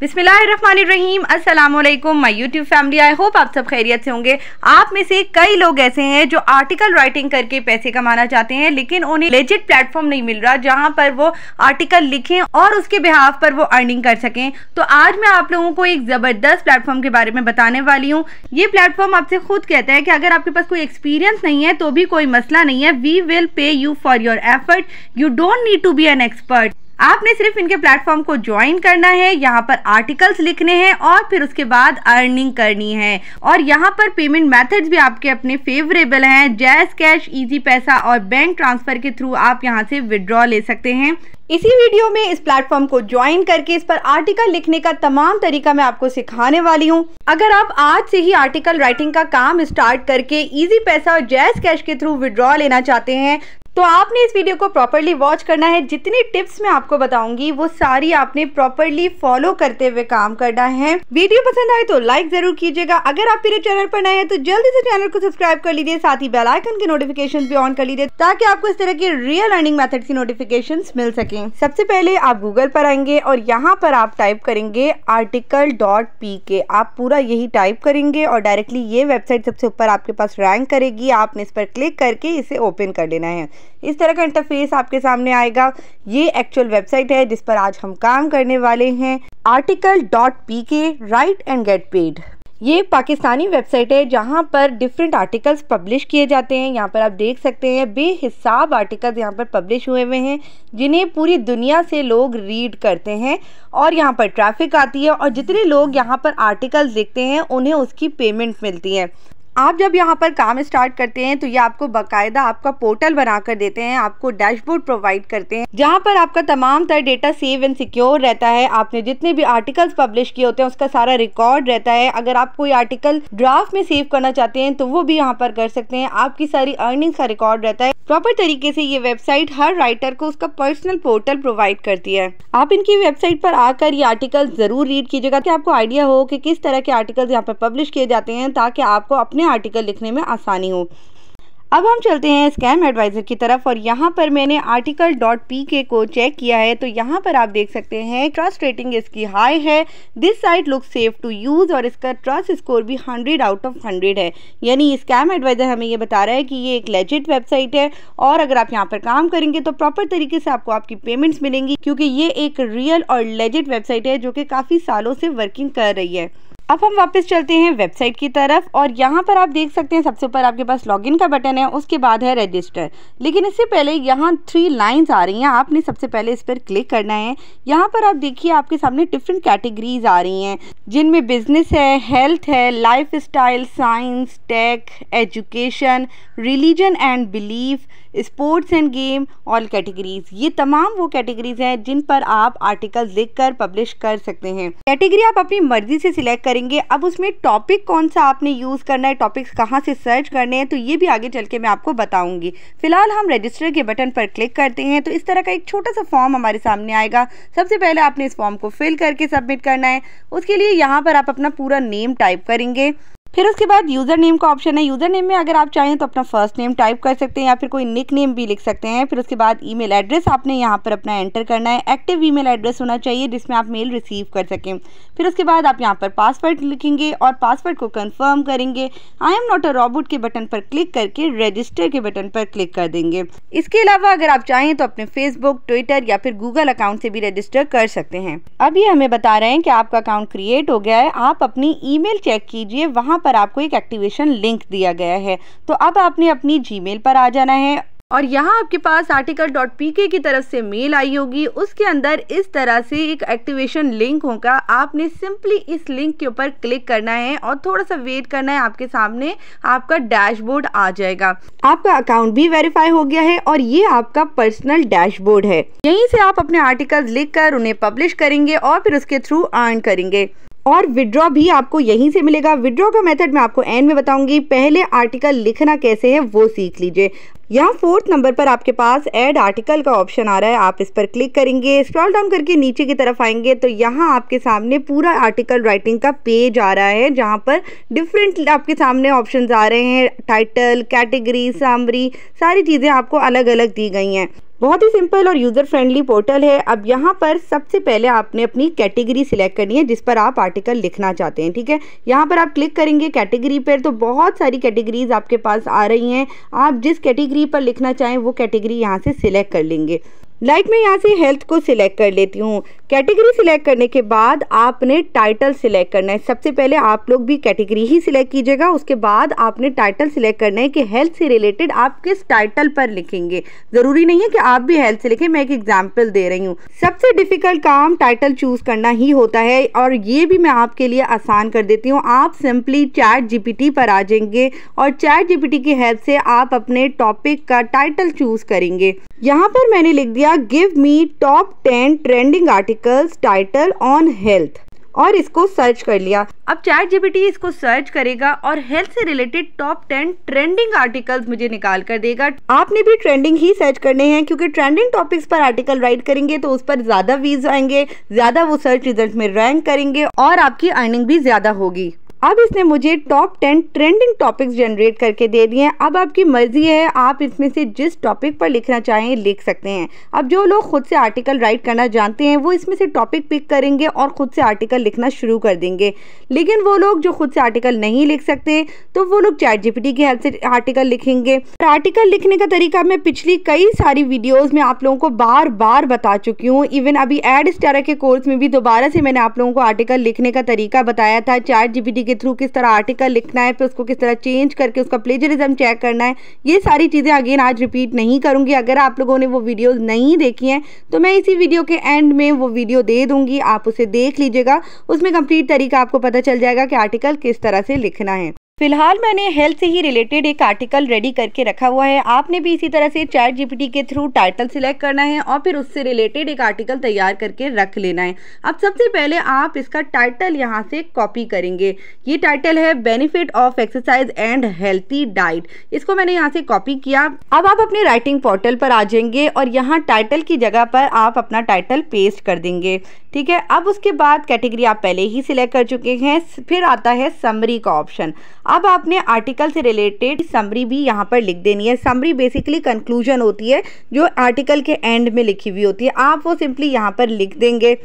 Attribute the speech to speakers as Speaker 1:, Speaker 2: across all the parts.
Speaker 1: बिसमीम असलम my YouTube family I hope आप सब खैरियत से होंगे आप में से कई लोग ऐसे हैं जो आर्टिकल राइटिंग करके पैसे कमाना चाहते हैं लेकिन उन्हें लेजिट प्लेटफॉर्म नहीं मिल रहा जहां पर वो आर्टिकल लिखें और उसके बिहाफ पर वो अर्निंग कर सकें तो आज मैं आप लोगों को एक ज़बरदस्त प्लेटफॉर्म के बारे में बताने वाली हूँ ये प्लेटफॉर्म आपसे खुद कहता है कि अगर आपके पास कोई एक्सपीरियंस नहीं है तो भी कोई मसला नहीं है we will pay you for your effort you don't need to be an expert आपने सिर्फ इनके प्लेटफॉर्म को ज्वाइन करना है यहाँ पर आर्टिकल्स लिखने हैं और फिर उसके बाद अर्निंग करनी है और यहाँ पर पेमेंट मेथड्स भी आपके अपने फेवरेबल हैं जैस कैश इजी पैसा और बैंक ट्रांसफर के थ्रू आप यहाँ से विड्रॉ ले सकते हैं इसी वीडियो में इस प्लेटफॉर्म को ज्वाइन करके इस पर आर्टिकल लिखने का तमाम तरीका मैं आपको सिखाने वाली हूँ अगर आप आज से ही आर्टिकल राइटिंग का काम स्टार्ट करके इजी पैसा और जैस कैश के थ्रू विड्रॉ लेना चाहते हैं तो आपने इस वीडियो को प्रॉपरली वॉच करना है जितनी टिप्स मैं आपको बताऊंगी वो सारी आपने प्रॉपरली फॉलो करते हुए काम करना है वीडियो पसंद आए तो लाइक जरूर कीजिएगा अगर आप मेरे चैनल पर नए हैं तो जल्दी से चैनल को सब्सक्राइब कर लीजिए साथ ही बेलाइकन के नोटिफिकेशन भी ऑन कर लीजिए ताकि आपको इस तरह के रियल अर्निंग मैथड की नोटिफिकेशन मिल सके सबसे पहले आप गूगल पर आएंगे और यहाँ पर आप टाइप करेंगे आर्टिकल डॉट पी के आप पूरा यही टाइप करेंगे और डायरेक्टली ये वेबसाइट सबसे ऊपर आपके पास रैंक करेगी आपने इस पर क्लिक करके इसे ओपन कर लेना है इस तरह का इंटरफेस आपके सामने आएगा ये एक्चुअल वेबसाइट है जिस पर आज हम काम करने वाले हैं article dot P K write and get paid ये पाकिस्तानी वेबसाइट है जहाँ पर डिफरेंट आर्टिकल्स पब्लिश किए जाते हैं यहाँ पर आप देख सकते हैं बेहिसाब आर्टिकल्स यहाँ पर पब्लिश हुए हुए हैं जिन्हें पूरी दुनिया से लोग रीड करते हैं और यहाँ पर ट्रैफिक आती है और जितने लोग यहाँ पर आर्टिकल्स देखते हैं उन्हें उसकी पेमेंट मिलती है आप जब यहाँ पर काम स्टार्ट करते हैं तो ये आपको बाकायदा आपका पोर्टल बना कर देते हैं आपको डैशबोर्ड प्रोवाइड करते हैं जहाँ पर आपका तमाम तरह डेटा सेव एंड सिक्योर रहता है आपने जितने भी आर्टिकल्स पब्लिश किए होते हैं उसका सारा रिकॉर्ड रहता है अगर आप कोई आर्टिकल ड्राफ्ट में सेव करना चाहते हैं तो वो भी यहाँ पर कर सकते हैं आपकी सारी अर्निंग का रिकॉर्ड रहता है प्रॉपर तरीके से ये वेबसाइट हर राइटर को उसका पर्सनल पोर्टल प्रोवाइड करती है आप इनकी वेबसाइट पर आकर ये आर्टिकल जरूर रीड कीजिएगा कि आपको आइडिया हो कि किस तरह के आर्टिकल्स यहाँ पर पब्लिश किए जाते हैं ताकि आपको अपने आर्टिकल लिखने में आसानी हो अब हम चलते हैं स्कैम एडवाइज़र की तरफ और यहाँ पर मैंने आर्टिकल डॉट पी के को चेक किया है तो यहाँ पर आप देख सकते हैं ट्रस्ट रेटिंग इसकी हाई है this site look safe to use और इसका ट्रस्ट स्कोर भी 100 आउट ऑफ 100 है यानी स्कैम एडवाइज़र हमें ये बता रहा है कि ये एक लेजिट वेबसाइट है और अगर आप यहाँ पर काम करेंगे तो प्रॉपर तरीके से आपको आपकी पेमेंट्स मिलेंगी क्योंकि ये एक रियल और लेजिट वेबसाइट है जो कि काफ़ी सालों से वर्किंग कर रही है अब हम वापस चलते हैं वेबसाइट की तरफ और यहाँ पर आप देख सकते हैं सबसे ऊपर आपके पास लॉगिन का बटन है उसके बाद है रजिस्टर लेकिन इससे पहले यहाँ थ्री लाइंस आ रही हैं आपने सबसे पहले इस पर क्लिक करना है यहाँ पर आप देखिए आपके सामने डिफरेंट कैटेगरीज आ रही हैं जिनमें बिजनेस है हेल्थ है life style science tech education religion and belief sports and game all categories ये तमाम वो कैटेगरीज हैं जिन पर आप आर्टिकल लिख कर पब्लिश कर सकते हैं कैटेगरी आप अपनी मर्जी से सिलेक्ट करेंगे अब उसमें टॉपिक कौन सा आपने यूज़ करना है टॉपिक्स कहाँ से सर्च करने हैं तो ये भी आगे चल के मैं आपको बताऊँगी फिलहाल हम रजिस्टर के बटन पर क्लिक करते हैं तो इस तरह का एक छोटा सा फॉर्म हमारे सामने आएगा सबसे पहले आपने इस फॉर्म को फिल करके सबमिट करना है उसके लिए यहाँ पर आप अपना पूरा नेम टाइप करेंगे फिर उसके बाद यूज़र नेम का ऑप्शन है यूज़र नेम में अगर आप चाहें तो अपना फर्स्ट नेम टाइप कर सकते हैं या फिर कोई निक नेम भी लिख सकते हैं फिर उसके बाद ईमेल एड्रेस आपने यहाँ पर अपना एंटर करना है एक्टिव ईमेल एड्रेस होना चाहिए जिसमें आप मेल रिसीव कर सकें फिर उसके बाद आप यहाँ पर पासवर्ड लिखेंगे और पासवर्ड को कन्फर्म करेंगे I am not a robot के बटन पर क्लिक करके रजिस्टर के बटन पर क्लिक कर देंगे इसके अलावा अगर आप चाहें तो अपने फेसबुक ट्विटर या फिर गूगल अकाउंट से भी रजिस्टर कर सकते हैं अभी हमें बता रहे हैं कि आपका अकाउंट क्रिएट हो गया है आप अपनी ईमेल चेक कीजिए वहाँ पर पर आपको एक एक्टिवेशन लिंक दिया गया है तो अब आपने अपनी जी पर आ जाना है और यहाँ आपके पास आर्टिकल डॉट पी के की तरफ से मेल आई होगी उसके अंदर इस तरह से एक एक्टिवेशन लिंक होगा आपने सिंपली इस लिंक के ऊपर क्लिक करना है और थोड़ा सा वेट करना है आपके सामने आपका डैशबोर्ड आ जाएगा आपका अकाउंट भी वेरीफाई हो गया है और ये आपका पर्सनल डैशबोर्ड है यहीं से आप अपने आर्टिकल लिख उन्हें पब्लिश करेंगे और फिर उसके थ्रू अर्न करेंगे और विड्रॉ भी आपको यहीं से मिलेगा विड्रॉ का मेथड मैं आपको एंड में बताऊंगी पहले आर्टिकल लिखना कैसे है वो सीख लीजिए यहाँ फोर्थ नंबर पर आपके पास ऐड आर्टिकल का ऑप्शन आ रहा है आप इस पर क्लिक करेंगे स्क्रॉल डाउन करके नीचे की तरफ आएंगे तो यहाँ आपके सामने पूरा आर्टिकल राइटिंग का पेज आ रहा है जहाँ पर डिफरेंट आपके सामने ऑप्शंस आ रहे हैं टाइटल कैटेगरी सामरी सारी चीज़ें आपको अलग अलग दी गई हैं बहुत ही सिंपल और यूज़र फ्रेंडली पोर्टल है अब यहाँ पर सबसे पहले आपने अपनी कैटेगरी सिलेक्ट करनी है जिस पर आप आर्टिकल लिखना चाहते हैं ठीक है यहाँ पर आप क्लिक करेंगे कैटेगरी पर तो बहुत सारी कैटेगरीज आपके पास आ रही हैं आप जिस कैटेगरी पर लिखना चाहें वो कैटेगरी यहाँ से सिलेक्ट कर लेंगे लाइक like मैं यहाँ से हेल्थ को सिलेक्ट कर लेती हूँ कैटेगरी सिलेक्ट करने के बाद आपने टाइटल सिलेक्ट करना है सबसे पहले आप लोग भी कैटेगरी ही सिलेक्ट कीजिएगा उसके बाद आपने टाइटल सिलेक्ट करना है कि हेल्थ से रिलेटेड आप किस टाइटल पर लिखेंगे ज़रूरी नहीं है कि आप भी हेल्थ से लिखें मैं एक एग्जांपल दे रही हूँ सबसे डिफ़िकल्ट काम टाइटल चूज़ करना ही होता है और ये भी मैं आपके लिए आसान कर देती हूँ आप सिंपली चैट जी पर आ जाएंगे और चैट जी की हेल्प से आप अपने टॉपिक का टाइटल चूज़ करेंगे यहाँ पर मैंने लिख दिया give me top ten trending article articles title on health और इसको सर्च कर लिया अब चैट जीपीटी इसको सर्च करेगा और हेल्थ से related top ten trending articles मुझे निकाल कर देगा आपने भी ट्रेंडिंग ही सर्च करने हैं क्योंकि ट्रेंडिंग टॉपिक्स पर आर्टिकल राइट करेंगे तो उस पर ज्यादा व्यूज आएंगे ज्यादा वो सर्च रिजल्ट में रैंक करेंगे और आपकी अर्निंग भी ज्यादा होगी अब इसने मुझे top ten trending topics generate करके दे दिए हैं अब आपकी मर्ज़ी है आप इसमें से जिस टॉपिक पर लिखना चाहें लिख सकते हैं अब जो लोग खुद से आर्टिकल राइट करना जानते हैं वो इसमें से टॉपिक पिक करेंगे और ख़ुद से आर्टिकल लिखना शुरू कर देंगे लेकिन वो लोग जो खुद से आर्टिकल नहीं लिख सकते तो वो लोग चैट जी की हेल्प से आर्टिकल लिखेंगे आर्टिकल लिखने का तरीका मैं पिछली कई सारी वीडियोज़ में आप लोगों को बार बार बता चुकी हूँ इवन अभी एड स्टारा के कोर्स में भी दोबारा से मैंने आप लोगों को आर्टिकल लिखने का तरीका बताया था चैट जी के थ्रू किस तरह आर्टिकल लिखना है फिर उसको किस तरह चेंज करके उसका प्लेजरिज्म चेक करना है ये सारी चीज़ें अगेन आज रिपीट नहीं करूँगी अगर आप लोगों ने वो वीडियोज़ नहीं देखी हैं तो मैं इसी वीडियो के एंड में वो वीडियो दे दूँगी आप उसे देख लीजिएगा उसमें कंप्लीट तरीका आपको पता चल जाएगा कि आर्टिकल किस तरह से लिखना है फिलहाल मैंने हेल्थ से ही रिलेटेड एक आर्टिकल रेडी करके रखा हुआ है आपने भी इसी तरह से चैट जीपीटी के थ्रू टाइटल सिलेक्ट करना है और फिर उससे रिलेटेड एक आर्टिकल तैयार करके रख लेना है अब सबसे पहले आप इसका टाइटल यहाँ से कॉपी करेंगे ये टाइटल है benefit of exercise and healthy diet इसको मैंने यहाँ से कॉपी किया अब आप अपने राइटिंग पोर्टल पर आ जाएंगे और यहाँ टाइटल की जगह पर आप अपना टाइटल पेस्ट कर देंगे ठीक है अब उसके बाद कैटेगरी आप पहले ही सिलेक्ट कर चुके हैं फिर आता है समरी का ऑप्शन अब आपने आर्टिकल से रिलेटेड समरी भी यहाँ पर लिख देनी है समरी बेसिकली कंक्लूजन होती है जो आर्टिकल के एंड में लिखी हुई होती है आप वो सिंपली यहाँ पर लिख देंगे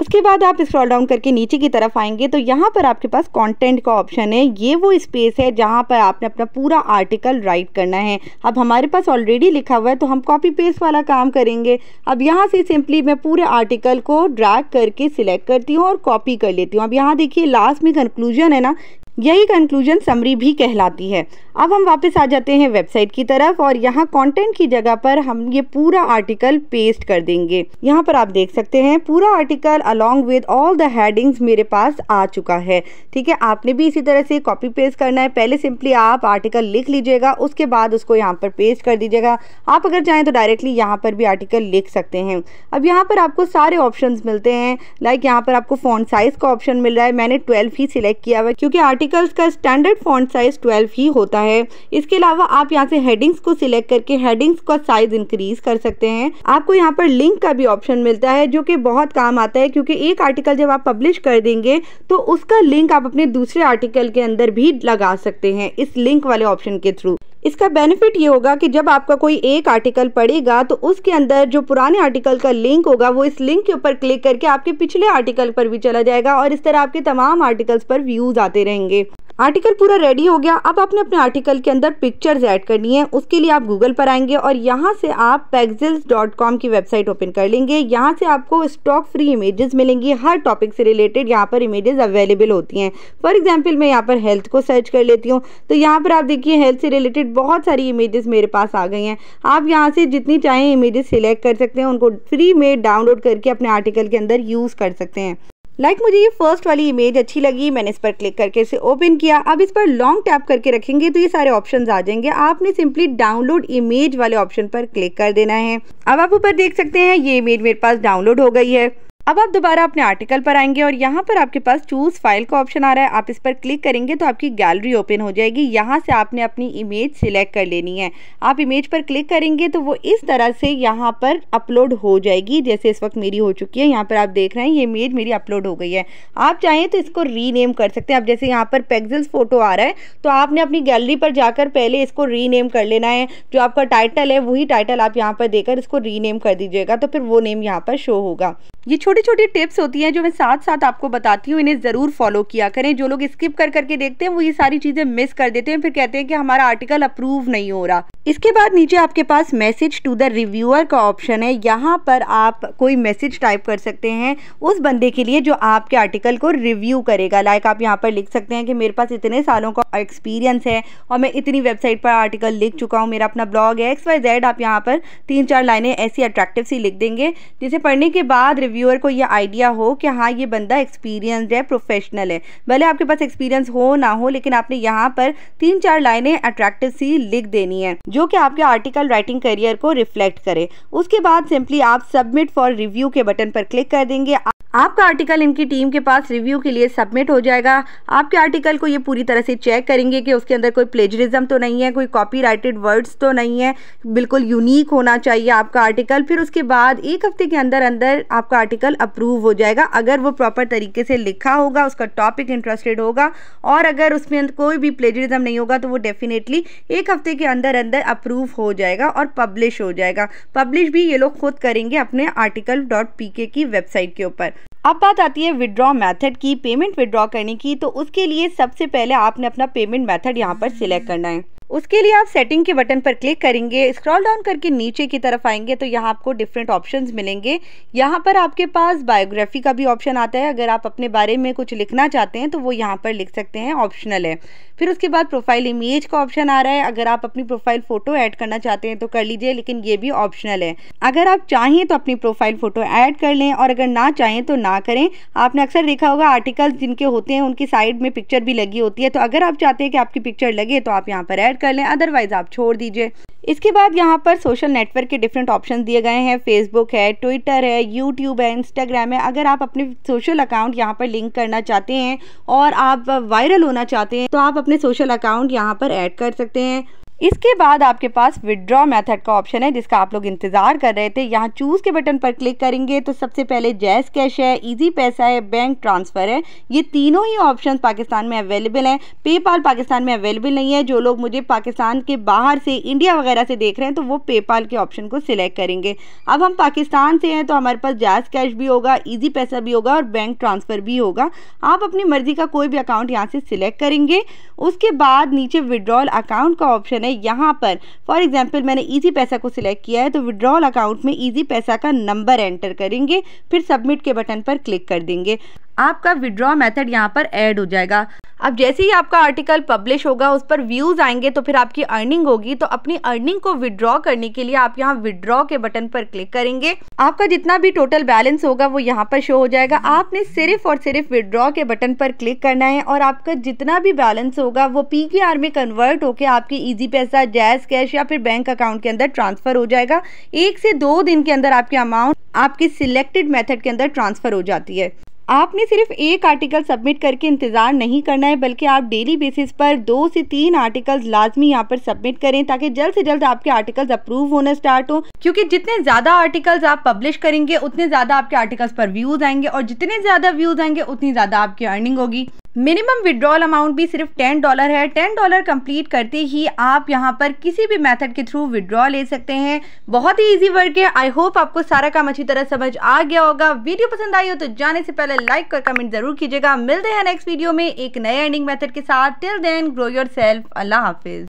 Speaker 1: उसके बाद आप स्क्रॉल डाउन करके नीचे की तरफ आएंगे तो यहाँ पर आपके पास कंटेंट का ऑप्शन है ये वो स्पेस है जहाँ पर आपने अपना पूरा आर्टिकल राइट करना है अब हमारे पास ऑलरेडी लिखा हुआ है तो हम कॉपी पेस्ट वाला काम करेंगे अब यहाँ से सिंपली मैं पूरे आर्टिकल को ड्रैग करके सिलेक्ट करती हूँ और कॉपी कर लेती हूँ अब यहाँ देखिए लास्ट में कंक्लूजन है ना यही कंक्लूजन समरी भी कहलाती है अब हम वापस आ जाते हैं वेबसाइट की तरफ और यहाँ कंटेंट की जगह पर हम ये पूरा आर्टिकल पेस्ट कर देंगे यहाँ पर आप देख सकते हैं पूरा article along with all the headings मेरे पास आ चुका है ठीक है आपने भी इसी तरह से कॉपी पेस्ट करना है पहले सिंपली आप आर्टिकल लिख लीजिएगा उसके बाद उसको यहाँ पर पेस्ट कर दीजिएगा आप अगर चाहें तो डायरेक्टली यहाँ पर भी आर्टिकल लिख सकते हैं अब यहाँ पर आपको सारे ऑप्शन मिलते हैं लाइक यहाँ पर आपको फ़ोन साइज़ का ऑप्शन मिल रहा है मैंने ट्वेल्व ही सिलेक्ट किया हुआ क्योंकि आर्टिकल आर्टिकल्स का स्टैंडर्ड फॉन्ट साइज़ 12 ही होता है इसके अलावा आप यहाँ से हेडिंग्स को सिलेक्ट करके हेडिंग्स का साइज़ इंक्रीज कर सकते हैं आपको यहाँ पर लिंक का भी ऑप्शन मिलता है जो कि बहुत काम आता है क्योंकि एक आर्टिकल जब आप पब्लिश कर देंगे तो उसका लिंक आप अपने दूसरे आर्टिकल के अंदर भी लगा सकते हैं इस लिंक वाले ऑप्शन के थ्रू इसका बेनिफिट ये होगा कि जब आपका कोई एक आर्टिकल पड़ेगा तो उसके अंदर जो पुराने आर्टिकल का लिंक होगा वो इस लिंक के ऊपर क्लिक करके आपके पिछले आर्टिकल पर भी चला जाएगा और इस तरह आपके तमाम आर्टिकल्स पर व्यूज़ आते रहेंगे आर्टिकल पूरा रेडी हो गया अब आपने अपने आर्टिकल के अंदर पिक्चर्स ऐड करनी है उसके लिए आप गूगल पर आएंगे और यहाँ से आप पैगजिल्स डॉट कॉम की वेबसाइट ओपन कर लेंगे यहाँ से आपको स्टॉक फ्री इमेजेस मिलेंगी हर टॉपिक से रिलेटेड यहाँ पर इमेजेस अवेलेबल होती हैं फॉर एग्जाम्पल मैं यहाँ पर हेल्थ को सर्च कर लेती हूँ तो यहाँ पर आप देखिए हेल्थ से रिलेटेड बहुत सारी इमेजेस मेरे पास आ गई हैं आप यहाँ से जितनी चाहें इमेजेस सिलेक्ट कर सकते हैं उनको फ्री में डाउनलोड करके अपने आर्टिकल के अंदर यूज़ कर सकते हैं लाइक like मुझे ये फर्स्ट वाली इमेज अच्छी लगी मैंने इस पर क्लिक करके इसे ओपन किया अब इस पर लॉन्ग टैप करके रखेंगे तो ये सारे ऑप्शंस आ जाएंगे आपने सिंपली डाउनलोड इमेज वाले ऑप्शन पर क्लिक कर देना है अब आप ऊपर देख सकते हैं ये इमेज मेरे पास डाउनलोड हो गई है अब आप दोबारा अपने आर्टिकल पर आएंगे और यहाँ पर आपके पास चूज़ फाइल का ऑप्शन आ रहा है आप इस पर क्लिक करेंगे तो आपकी गैलरी ओपन हो जाएगी यहाँ से आपने अपनी इमेज सिलेक्ट कर लेनी है आप इमेज पर क्लिक करेंगे तो वो इस तरह से यहाँ पर अपलोड हो जाएगी जैसे इस वक्त मेरी हो चुकी है यहाँ पर आप देख रहे हैं ये इमेज मेरी अपलोड हो गई है आप चाहें तो इसको रीनेम कर सकते हैं आप जैसे यहाँ पर पेगजल्स फ़ोटो आ रहा है तो आपने अपनी गैलरी पर जाकर पहले इसको रीनेम कर लेना है जो आपका टाइटल है वही टाइटल आप यहाँ पर देकर इसको रीनेम कर दीजिएगा तो फिर वो नेम यहाँ पर शो होगा ये छोटी छोटी टिप्स होती हैं जो मैं साथ साथ आपको बताती हूँ इन्हें ज़रूर फॉलो किया करें जो लोग स्किप कर करके देखते हैं वो ये सारी चीज़ें मिस कर देते हैं फिर कहते हैं कि हमारा आर्टिकल अप्रूव नहीं हो रहा इसके बाद नीचे आपके पास मैसेज टू द रिव्यूअर का ऑप्शन है यहाँ पर आप कोई मैसेज टाइप कर सकते हैं उस बंदे के लिए जो आपके आर्टिकल को रिव्यू करेगा लाइक आप यहाँ पर लिख सकते हैं कि मेरे पास इतने सालों का एक्सपीरियंस है और मैं इतनी वेबसाइट पर आर्टिकल लिख चुका हूँ मेरा अपना ब्लॉग है एक्स वाई जेड आप यहाँ पर तीन चार लाइनें ऐसी अट्रैक्टिव सी लिख देंगे जिसे पढ़ने के बाद रिव्यूअर को ये आइडिया हो कि हाँ ये बंदा एक्सपीरियंसड है प्रोफेशनल है भले आपके पास एक्सपीरियंस हो ना हो लेकिन आपने यहाँ पर तीन चार लाइनें अट्रैक्टिव सी लिख देनी है जो कि आपके आर्टिकल राइटिंग करियर को रिफ्लेक्ट करे उसके बाद सिंपली आप सबमिट फॉर रिव्यू के बटन पर क्लिक कर देंगे आपका आर्टिकल इनकी टीम के पास रिव्यू के लिए सबमिट हो जाएगा आपके आर्टिकल को ये पूरी तरह से चेक करेंगे कि उसके अंदर कोई प्लेजरिज्म तो नहीं है कोई कॉपीराइटेड वर्ड्स तो नहीं है बिल्कुल यूनिक होना चाहिए आपका आर्टिकल फिर उसके बाद एक हफ्ते के अंदर अंदर आपका आर्टिकल रिन्यूअल अप्रूव हो जाएगा अगर वो प्रॉपर तरीके से लिखा होगा उसका टॉपिक इंटरेस्टेड होगा और अगर उसमें कोई भी प्लेजरिज्म नहीं होगा तो वो डेफिनेटली एक हफ्ते के अंदर अंदर अप्रूव हो जाएगा और पब्लिश हो जाएगा पब्लिश भी ये लोग खुद करेंगे अपने आर्टिकल डॉट पी के की वेबसाइट के ऊपर अब बात आती है विड्रॉ मेथड की पेमेंट विड्रॉ करने की तो उसके लिए सबसे पहले आपने अपना पेमेंट मेथड यहाँ पर सिलेक्ट करना है उसके लिए आप सेटिंग के बटन पर क्लिक करेंगे स्क्रॉल डाउन करके नीचे की तरफ आएंगे तो यहाँ आपको डिफरेंट ऑप्शंस मिलेंगे यहाँ पर आपके पास बायोग्राफी का भी ऑप्शन आता है अगर आप अपने बारे में कुछ लिखना चाहते हैं तो वो यहाँ पर लिख सकते हैं ऑप्शनल है फिर उसके बाद प्रोफाइल इमेज का ऑप्शन आ रहा है अगर आप अपनी प्रोफाइल फ़ोटो ऐड करना चाहते हैं तो कर लीजिए लेकिन ये भी ऑप्शनल है अगर आप चाहें तो अपनी प्रोफाइल फ़ोटो ऐड कर लें और अगर ना चाहें तो ना करें आपने अक्सर देखा होगा आर्टिकल्स जिनके होते हैं उनकी साइड में पिक्चर भी लगी होती है तो अगर आप चाहते हैं कि आपकी पिक्चर लगे तो आप यहाँ पर ऐड कर लें अदरवाइज़ आप छोड़ दीजिए इसके बाद यहाँ पर सोशल नेटवर्क के डिफरेंट ऑप्शन दिए गए हैं फेसबुक है ट्विटर है यूट्यूब है इंस्टाग्राम है अगर आप अपने सोशल अकाउंट यहाँ पर लिंक करना चाहते हैं और आप वायरल होना चाहते हैं तो आप अपने सोशल अकाउंट यहाँ पर ऐड कर सकते हैं इसके बाद आपके पास विदड्रॉ मेथड का ऑप्शन है जिसका आप लोग इंतज़ार कर रहे थे यहाँ चूज़ के बटन पर क्लिक करेंगे तो सबसे पहले जैस कैश है ईजी पैसा है बैंक ट्रांसफ़र है ये तीनों ही ऑप्शन पाकिस्तान में अवेलेबल हैं पेपाल पाकिस्तान में अवेलेबल नहीं है जो लोग मुझे पाकिस्तान के बाहर से इंडिया वगैरह से देख रहे हैं तो वो पेपाल के ऑप्शन को सिलेक्ट करेंगे अब हम पाकिस्तान से हैं तो हमारे पास जैस कैश भी होगा ईजी पैसा भी होगा और बैंक ट्रांसफ़र भी होगा आप अपनी मर्ज़ी का कोई भी अकाउंट यहाँ से सिलेक्ट करेंगे उसके बाद नीचे विड्रॉल अकाउंट का ऑप्शन है यहाँ पर फॉर एग्जाम्पल मैंने ईजी पैसा को सिलेक्ट किया है तो विड्रॉल अकाउंट में ईजी पैसा का नंबर एंटर करेंगे फिर सबमिट के बटन पर क्लिक कर देंगे आपका विड्रॉ मेथड यहाँ पर ऐड हो जाएगा अब जैसे ही आपका आर्टिकल पब्लिश होगा उस पर व्यूज़ आएंगे तो फिर आपकी अर्निंग होगी तो अपनी अर्निंग को विड्रॉ करने के लिए आप यहाँ विड्रॉ के बटन पर क्लिक करेंगे आपका जितना भी टोटल बैलेंस होगा वो यहाँ पर शो हो जाएगा आपने सिर्फ और सिर्फ विड्रॉ के बटन पर क्लिक करना है और आपका जितना भी बैलेंस होगा वो पी में कन्वर्ट होकर आपकी ईजी पैसा जैस कैश या फिर बैंक अकाउंट के अंदर ट्रांसफ़र हो जाएगा एक से दो दिन के अंदर आपके अमाउंट आपके सिलेक्टेड मेथड के अंदर ट्रांसफ़र हो जाती है आपने सिर्फ एक आर्टिकल सबमिट करके इंतज़ार नहीं करना है बल्कि आप डेली बेसिस पर दो से तीन आर्टिकल्स लाजमी यहाँ पर सबमिट करें ताकि जल्द से जल्द आपके आर्टिकल्स अप्रूव होना स्टार्ट हो क्योंकि जितने ज़्यादा आर्टिकल्स आप पब्लिश करेंगे उतने ज़्यादा आपके आर्टिकल्स पर व्यूज़ आएंगे और जितने ज़्यादा व्यूज़ आएंगे उतनी ज़्यादा आपकी अर्निंग होगी मिनिमम विड्रॉल अमाउंट भी सिर्फ टेन डॉलर है टेन डॉलर कंप्लीट करते ही आप यहाँ पर किसी भी मेथड के थ्रू विड्रॉ ले सकते हैं बहुत ही इजी वर्क है आई होप आपको सारा काम अच्छी तरह समझ आ गया होगा वीडियो पसंद आई हो तो जाने से पहले लाइक और कमेंट जरूर कीजिएगा मिलते हैं नेक्स्ट वीडियो में एक नए अर्निंग मेथड के साथ till then grow yourself अल्लाह हाफिज़